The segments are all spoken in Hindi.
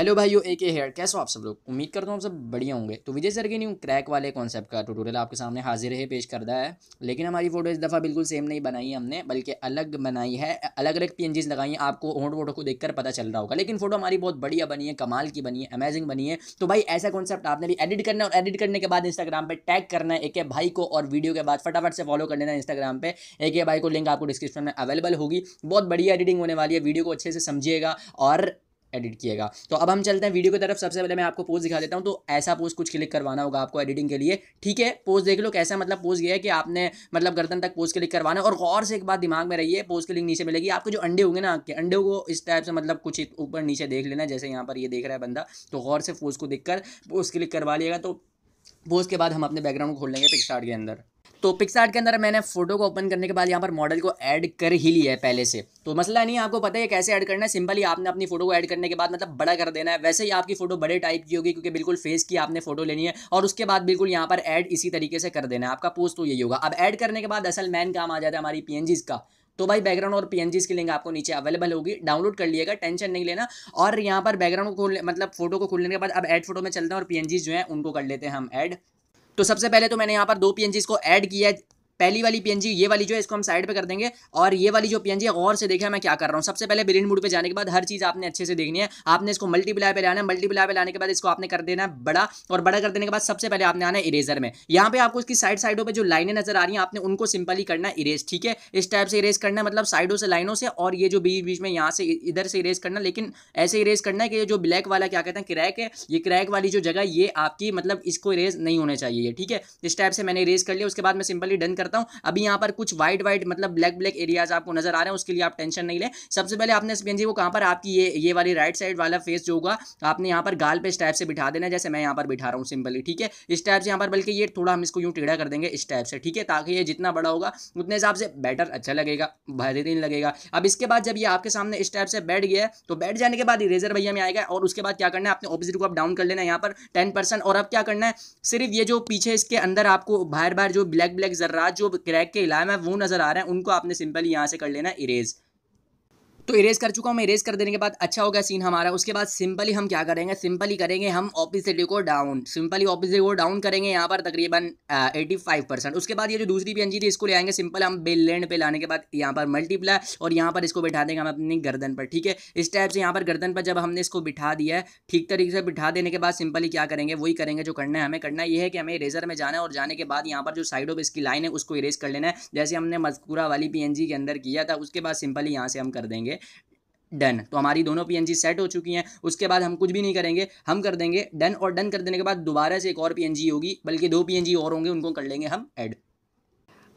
हेलो भाइयों ए के हेयर कैसे हो आप सब लोग उम्मीद करता हूँ आप सब बढ़िया होंगे तो विजय सर के न्यू क्रैक वाले कॉन्सेप्ट का ट्यूटोरियल आपके सामने हाजिर है पेश करता है लेकिन हमारी फोटो इस दफ़ा बिल्कुल सेम नहीं बनाई हमने बल्कि अलग बनाई है अलग अलग पी लगाई हैं आपको ओंट वोटो को देखकर पता चल रहा होगा लेकिन फोटो हमारी बहुत बढ़िया बनी है कमाल की बनी है अमेजिंग बनी है तो भाई ऐसा कॉन्सेप्ट आपने भी एडिट करना और एडिट करने के बाद इंस्टाग्राम पर टैग करना है एक भाई को और वीडियो के बाद फटाफट से फॉलो कर लेना इंस्टाग्राम पर एक भाई को लिंक आपको डिस्क्रिप्शन में अवेलेबल होगी बहुत बढ़िया एडिटिंग होने वाली है वीडियो को अच्छे से समझिएगा और एडिट किएगा तो अब हम चलते हैं वीडियो की तरफ सबसे पहले मैं आपको पोज दिखा देता हूँ तो ऐसा पोज कुछ क्लिक करवाना होगा आपको एडिटिंग के लिए ठीक है पोज देख लो कैसा मतलब पोज गया है कि आपने मतलब गर्दन तक पोज क्लिक करवाना और गौर से एक बात दिमाग में रही है पोज क्लिक नीचे मिलेगी आपके जो अंडे होंगे ना आपके अंडे को इस टाइप से मतलब कुछ ऊपर नीचे देख लेना जैसे यहाँ पर ये देख रहा है बंदा तो गौर से पोज को देख कर पोज क्लिक करवा लिएगा तो पोज के बाद हम अपने बैकग्राउंड खोल लेंगे पिक्सार्ट के अंदर तो पिक्सार्ट के अंदर मैंने फोटो को ओपन करने के बाद यहाँ पर मॉडल को ऐड कर ही लिया है पहले से तो मसला नहीं आपको पता है कैसे ऐड करना है सिंपली आपने अपनी फोटो को ऐड करने के बाद मतलब बड़ा कर देना है वैसे ही आपकी फोटो बड़े टाइप की होगी क्योंकि बिल्कुल फेस की आपने फोटो लेनी है और उसके बाद बिल्कुल यहाँ पर ऐड इसी तरीके से कर देना है आपका पोस्ट तो यही होगा अब ऐड करने के बाद असल मैन काम आ जाता है हमारी पी का तो भाई बैकग्राउंड और पीएनजीज की लिंक आपको नीचे अवेलेबल होगी डाउनलोड कर लिएगा टेंशन नहीं लेना और यहाँ पर बैकग्राउंड को मतलब फोटो को खोलने के बाद अब एड फोटो में चलते हैं और पीएनजीज जो है उनको कर लेते हैं हम एड तो सबसे पहले तो मैंने यहाँ पर दो पी को ऐड किया है पहली वाली पीएनजी ये वाली जो है इसको हम साइड पर कर देंगे और ये वाली जो पीएनजी है गौर से देखें मैं क्या कर रहा हूँ सबसे पहले ब्रेन मूड पर जाने के बाद हर चीज़ आपने अच्छे से देखनी है आपने इसको मल्टीप्लाई पर लाना है मल्टीप्लाई पर लाने के बाद इसको आपने कर देना है बड़ा और बड़ा कर देने के बाद सबसे पहले आपने आना है इरेजर में यहाँ पे आपको इसकी साइड साइडों पर जो लाइनें नजर आ रही हैं आपने उनको सिंपली करना है इरेज ठीक है इस टाइप से इरेज करना है मतलब साइडों से लाइनों से और ये जो बीच बीच में यहाँ से इधर से इरेज करना लेकिन ऐसे इरेज करना है कि जो ब्लैक वाला क्या कहते हैं क्रैक है ये क्रैक वाली जो जगह ये आपकी मतलब इसको इरेज नहीं होना चाहिए ठीक है इस टाइप से मैंने इरेज कर लिया उसके बाद मैं सिंपली डन कर करता हूँ अभी यहाँ पर कुछ वाइट वाइट मतलब ब्लैक ब्लैक एरियाज आपको नजर आ रहे हैं उसके लिए आप टेंशन नहीं लें सबसे पहले आपने एस पी को कहाँ पर आपकी ये ये वाली राइट साइड वाला फेस जो होगा आपने यहाँ पर गाल पे इस टाइप से बिठा देना जैसे मैं यहाँ पर बिठा रहा हूँ सिंपली ठीक है इस टाइप से यहाँ पर बल्कि ये थोड़ा हम इसको यूँ टेढ़ा कर देंगे इस टाइप से ठीक है ताकि ये जितना बड़ा होगा उतने हिसाब से बेटर अच्छा लगेगा बेहतरीन लगेगा अब इसके बाद जब ये आपके सामने इस टाइप से बैठ गया तो बैठ जाने के बाद इरेजर भैया में आएगा और उसके बाद क्या करना है आपने ऑपोजिट को आप डाउन कर लेना यहाँ पर टेन और अब क्या करना है सिर्फ ये जो पीछे इसके अंदर आपको बाहर बाहर जो ब्लैक ब्लैक जर्राज जो क्रैक के इलाम है वो नज़र आ रहे हैं उनको आपने सिंपली यहाँ से कर लेना इरेज़ तो इरेज कर चुका हूँ मैं इरेज कर देने के बाद अच्छा होगा सीन हमारा उसके बाद सिंपली हम क्या करेंगे सिंपली करेंगे हम ऑपिसिटी को डाउन सिंपली ऑपिसिटी को डाउन करेंगे यहाँ पर तकरीबन एटी फाइव परसेंट उसके बाद ये जो दूसरी पी थी इसको ले आएंगे सिंपल हम बिल लैंड पे लाने के बाद यहाँ पर मल्टीप्लाई और यहाँ पर इसको बिठा देंगे हम अपनी गर्दन पर ठीक है इस टाइप से यहाँ पर गर्दन पर जब हमने इसको बिठा दिया है ठीक तरीके से बिठा देने के बाद सिंपली क्या करेंगे वही करेंगे जो करना है हमें करना ये है कि हमें इरेजर में जाना है और जाने के बाद यहाँ पर जो साइड ऑफ इसकी लाइन है उसको इरेज कर लेना है जैसे हमने मजकूरा वाली पी के अंदर किया था उसके बाद सिंपली यहाँ से हम कर देंगे डन तो हमारी दोनों पीएनजी सेट हो चुकी हैं उसके बाद हम कुछ भी नहीं करेंगे हम कर देंगे डन और डन कर देने के बाद दोबारा से एक और पीएनजी होगी बल्कि दो पीएनजी और होंगे उनको कर लेंगे हम ऐड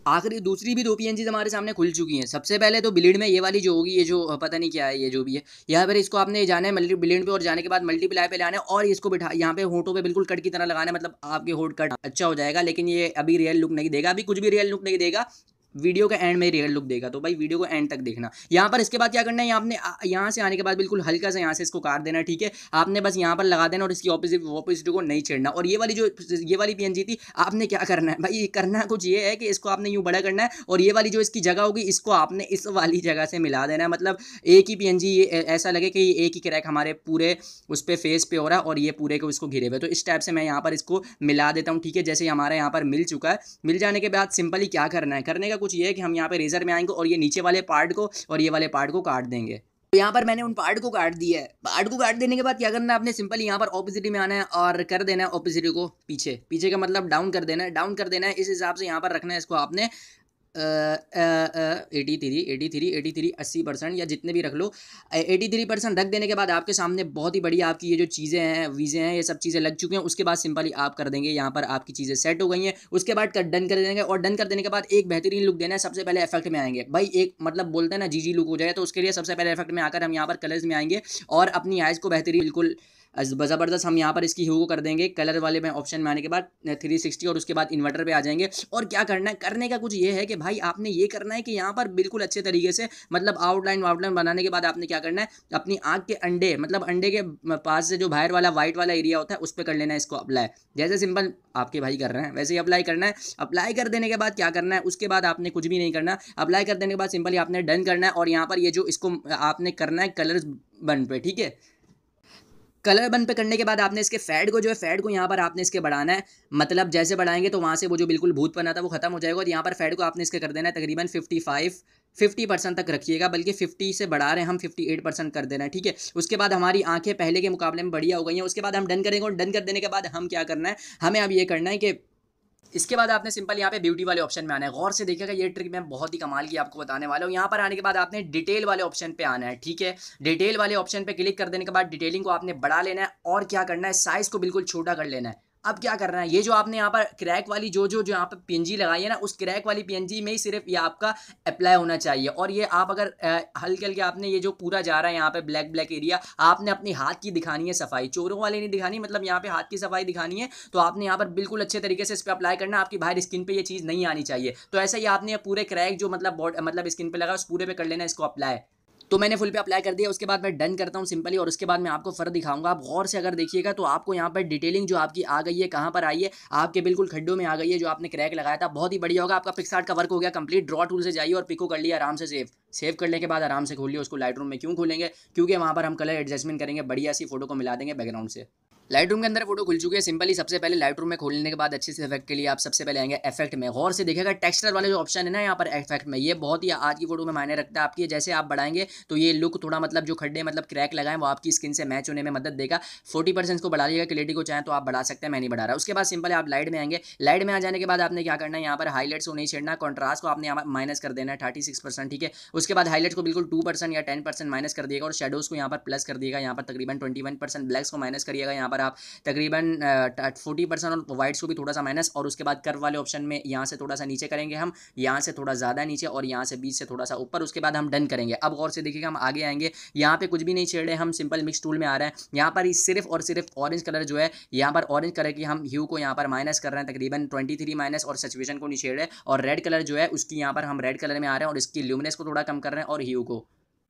आखिरी दूसरी भी दो पी हमारे सामने खुल चुकी हैं सबसे पहले तो बिलीड में ये वाली जो होगी ये जो पता नहीं क्या है ये जो भी है यहाँ पर इसको आपने जाना है मल्टी बिलीड पे और जाने के बाद मल्टीप्लाई पे लाना है और इसको बिठा यहाँ पे होटों पे बिल्कुल कट की तरह लगाना है मतलब आपके होट कट अच्छा हो जाएगा लेकिन ये अभी रियल लुक नहीं देगा अभी कुछ भी रियल लुक नहीं देगा वीडियो का एंड में रियल लुक देगा तो भाई वीडियो को एंड तक देखना यहाँ पर इसके बाद क्या करना है यहाँ आपने यहाँ से आने के बाद बिल्कुल हल्का सा यहाँ से इसको काट देना ठीक है आपने बस यहाँ पर लगा देना और इसकी ऑपोजिट ऑपोजिट को नहीं छेड़ना और ये वाली जो ये वाली पी थी आपने क्या करना है भाई करना कुछ ये है कि इसको आपने यूँ बड़ा करना है और ये वाली जो इसकी जगह होगी इसको आपने इस वाली जगह से मिला देना है मतलब एक ही पी ये ऐसा लगे कि एक ही क्रैक हमारे पूरे उस पर फेस पे हो रहा है और ये पूरे को इसको घिरे हुए तो इस टाइप से मैं यहाँ पर इसको मिला देता हूँ ठीक है जैसे हमारा यहाँ पर मिल चुका है मिल जाने के बाद सिंपली क्या करना है करने का कुछ ये है कि हम यहाँ पे रेजर में आएंगे और ये नीचे वाले पार्ट को और ये वाले पार्ट को काट देंगे तो यहाँ पर मैंने उन पार्ट को काट दिया है पार्ट को काट देने के बाद क्या करना है आपने सिंपल यहाँ पर ऑपोजिट में आना है और कर देना है ऑपोजिट को पीछे पीछे का मतलब डाउन कर देना है डाउन कर देना है इस हिसाब से यहाँ पर रखना है इसको आपने eighty three eighty three eighty three अस्सी परसेंट या जितने भी रख लो एटी थ्री परसेंट रख देने के बाद आपके सामने बहुत ही बड़ी आपकी ये जो चीज़ें हैं वीज़े हैं ये सब चीज़ें लग चुकी हैं उसके बाद सिंपली आप कर देंगे यहाँ पर आपकी चीज़ें सेट हो गई हैं उसके बाद कर डन कर देंगे और डन कर देने के बाद एक बेहतरीन लुक देना है सबसे पहले इफेक्ट में आएंगे भाई एक मतलब बोलते हैं ना जी जी लुक हो जाए तो उसके लिए सबसे पहले इफेक्ट में आकर हम यहाँ पर कलर्स में आएंगे और अपनी आइज़ को बेहतरीन बिल्कुल ज़बरदस्त हम यहाँ पर इसकी ह्यू को कर देंगे कलर वाले में ऑप्शन में आने के बाद थ्री सिक्सटी और उसके बाद इन्वर्टर पे आ जाएंगे और क्या करना है करने का कुछ ये है कि भाई आपने ये करना है कि यहाँ पर बिल्कुल अच्छे तरीके से मतलब आउटलाइन वाउटलाइन बनाने के बाद आपने क्या करना है अपनी आँख के अंडे मतलब अंडे के पास से जो बाहर वाला वाइट वाला एरिया होता है उस पर कर लेना है इसको अप्लाई जैसे सिंपल आपके भाई कर रहे हैं वैसे ही अप्लाई करना है अप्लाई कर देने के बाद क्या करना है उसके बाद आपने कुछ भी नहीं करना अप्लाई कर देने के बाद सिंपली आपने डन करना है और यहाँ पर ये जो इसको आपने करना है कलर्स बन पे ठीक है कलर बन पे करने के बाद आपने इसके फैड को जो है फैड को यहाँ पर आपने इसके बढ़ाना है मतलब जैसे बढ़ाएंगे तो वहाँ से वो जो बिल्कुल भूत बना था वो खत्म हो जाएगा और यहाँ पर फैड को आपने इसके कर देना है तकरीबन फिफ्टी फाइव फिफ्टी परसेंट तक रखिएगा बल्कि फिफ्टी से बढ़ा रहे हैं हम फिफ्टी एट परसेंट कर देना है ठीक है उसके बाद हमारी आँखें पहले के मुकाबले में बढ़िया हो गई हैं उसके बाद हम डन करेंगे और डन कर देने के बाद हम क्या करना है हमें अब ये करना है कि इसके बाद आपने सिंपल यहाँ पे ब्यूटी वाले ऑप्शन में आना है गौर से देखिएगा ये ट्रिक मैं बहुत ही कमाल की आपको बताने वाला हूँ यहाँ पर आने के बाद आपने डिटेल वाले ऑप्शन पे आना है ठीक है डिटेल वाले ऑप्शन पे क्लिक कर देने के बाद डिटेलिंग को आपने बढ़ा लेना है और क्या करना है साइज को बिल्कुल छोटा कर लेना है अब क्या करना है ये जो आपने यहाँ पर क्रैक वाली जो जो जो यहाँ पर पी लगाई है ना उस क्रैक वाली पी में ही सिर्फ ये आपका अप्लाई होना चाहिए और ये आप अगर हल्के हल्के आपने ये जो पूरा जा रहा है यहाँ पे ब्लैक ब्लैक एरिया आपने अपने हाथ की दिखानी है सफाई चोरों वाले नहीं दिखानी मतलब यहाँ पे हाथ की सफाई दिखानी है तो आपने यहाँ पर बिल्कुल अच्छे तरीके से इस पर अप्लाई करना आपकी बाहर स्किन पर यह चीज़ नहीं आनी चाहिए तो ऐसा ही आपने पूरे क्रैक जो मतलब मतलब स्किन पर लगा उस पूरे पर कर लेना इसको अप्लाई तो मैंने फुल पे अप्लाई कर दिया उसके बाद मैं डन करता हूँ सिंपली और उसके बाद मैं आपको फ़र्क दिखाऊंगा आप गौर से अगर देखिएगा तो आपको यहाँ पर डिटेलिंग जो आपकी आ गई है कहाँ पर आई है आपके बिल्कुल खड्डों में आ गई है जो आपने क्रैक लगाया था बहुत ही बढ़िया होगा आपका पिक्सार्ट का वर्क हो गया कंप्लीट ड्रॉ टूल से जाइए और पिको कर लिया आराम से सेव सेव करने के बाद आराम से खोलिए उसको लाइट में क्यों खोलेंगे क्योंकि वहाँ पर हम कलर एडजस्टमेंट करेंगे बढ़िया सी फोटो को मिला देंगे बैकग्राउंड से लाइट रूम के अंदर फोटो खुल चुकी है सिंपली सबसे पहले लाइट रूम में खोलने के बाद अच्छे से इफेक्ट के लिए आप सबसे पहले आएंगे इफेक्ट में गौर से देखेगा टेक्स्चर वाले जो ऑप्शन है ना यहाँ पर इफेक्ट में ये बहुत ही आज की फोटो में मायने रखता है आपकी जैसे आप बढ़ाएंगे तो ये लुक थोड़ा मतलब जो खड्डे मतलब क्रैक लगाए वो आपकी स्किन से मैच होने में मदद देगा फोर्टी परसेंट को बढ़ा लीजिएगा क्लियरिटी को चाहे तो आप बढ़ा सकते हैं मैं नहीं बढ़ा रहा उसके बाद सिंपल आप लाइट में आएंगे लाइट में आ जाने के बाद आपने क्या करना है यहाँ पर हाईलाइट्स को नहीं छेड़ना कॉन्ट्रास्ट को आपने माइनस कर देना है थर्टी सिक्स परसेंट ठीक है उसके बाद हाईलाइट्स को बिल्कुल टू परसेंट या टेन परसेंट माइनस कर दिएगा और शेडोज को यहाँ पर प्लस कर दिएगा यहाँ पर तकरीबन ट्वेंटी वन ब्लैक्स को माइनस करिएगा यहाँ पर आप तकरीबन फोर्टी परसेंट और वाइट्स को भी थोड़ा सा माइनस और उसके बाद कर्व वाले ऑप्शन में यहाँ से थोड़ा सा नीचे करेंगे हम यहाँ से थोड़ा ज़्यादा नीचे और यहाँ से बीच से थोड़ा सा ऊपर उसके बाद हम डन करेंगे अब और से देखिएगा हम आगे आएंगे यहाँ पर कुछ भी नहीं छेड़े हम सिंपल मिक्स टूल में आ रहे हैं यहाँ पर सिर्फ और सिर्फ ऑरेंज कलर जो है यहाँ पर ऑरेंज कलर की हम ह्यू को यहाँ पर माइनस कर रहे हैं तकरीबन ट्वेंटी माइनस और सचुएशन को नहीं छेड़े और रेड कलर जो है उसकी यहाँ पर हम रेड कलर में आ रहे हैं और इसकी ल्यूमिनस को थोड़ा कम कर रहे हैं और ह्यू को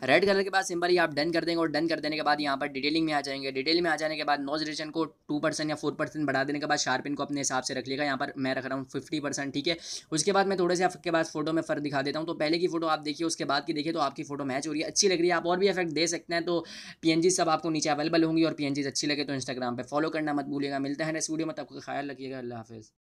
रेड कलर के बाद सिंपली आप डन कर देंगे और डन कर देने के बाद यहाँ पर डिटेलिंग में आ जाएंगे डिटेल में आ जाने के बाद नोज रिजन को टू परसेंट या फोर परसेंट बढ़ा देने के बाद शार्पिन को अपने हिसाब से रख लेगा यहाँ पर मैं रख रहा हूँ फिफ्टी परसेंट ठीक है उसके बाद मैं थोड़े से आपके पास फोटो में फर्क दिखा देता हूँ तो पहले की फोटो आप देखिए उसके बाद की देखिए तो आपकी फोटो मैच हो रही है अच्छी लग रही है आप और भी इफेक्ट दे सकते हैं तो पी सब आपको नीचे अवेलेबल होंगी और पी अच्छी लगे तो इंस्टाग्राम पर फॉलो करना मत भूलिएगा मिलता है इस वीडियो में तब ख्याल रखिएगा अल्लाह हाफिज़